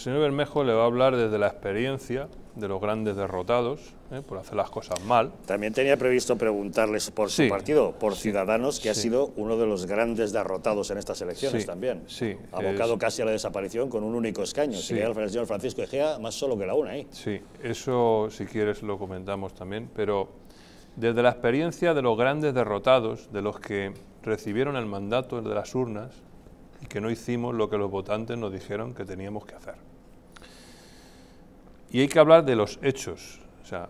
El señor Bermejo le va a hablar desde la experiencia de los grandes derrotados ¿eh? por hacer las cosas mal. También tenía previsto preguntarles por su partido, por Ciudadanos, que ha sido uno de los grandes derrotados en estas elecciones también. Sí. Abocado casi a la desaparición con un único escaño. Si el señor Francisco Egea, más solo que la una ahí. Sí, eso si quieres lo comentamos también, pero desde la experiencia de los grandes derrotados, de los que recibieron el mandato de las urnas, y que no hicimos lo que los votantes nos dijeron que teníamos que hacer. Y hay que hablar de los hechos. O sea,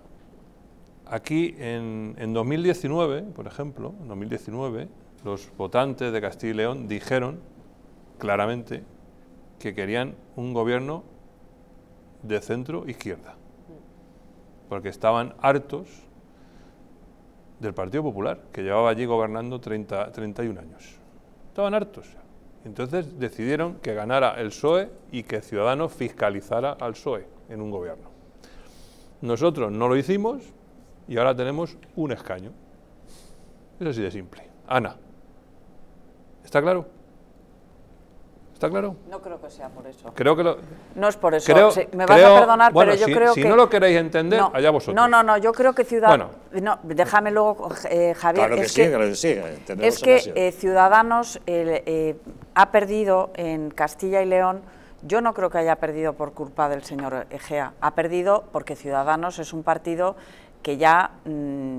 aquí en, 2019, por ejemplo, en 2019, los votantes de Castilla y León dijeron claramente que querían un gobierno de centro izquierda, porque estaban hartos del Partido Popular, que llevaba allí gobernando 30, 31 años. Estaban hartos. Entonces decidieron que ganara el PSOE y que Ciudadanos fiscalizara al PSOE en un gobierno. Nosotros no lo hicimos y ahora tenemos un escaño. Es así de simple. Ana, ¿está claro? ¿Está claro? No creo que sea por eso. Creo que no es por eso. me vas a perdonar, pero yo creo que... Si no lo queréis entender, allá vosotros. No, no, no, yo creo que Ciudadanos... Bueno. déjame luego, eh, Javier... Claro que es sí, que, que eh, Es que eh, Ciudadanos ha perdido en Castilla y León... Yo no creo que haya perdido por culpa del señor Egea. Ha perdido porque Ciudadanos es un partido que ya... Mm,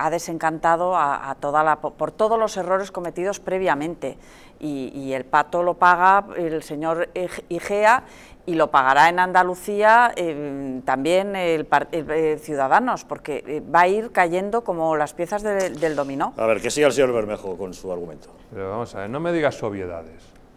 ha desencantado a, toda la, por todos los errores cometidos previamente. Y, el pato lo paga el señor Igea y lo pagará en Andalucía eh, también el, eh, eh, Ciudadanos, porque va a ir cayendo como las piezas del dominó. A ver, que siga el señor Bermejo con su argumento. vamos a ver, no me digas obviedades.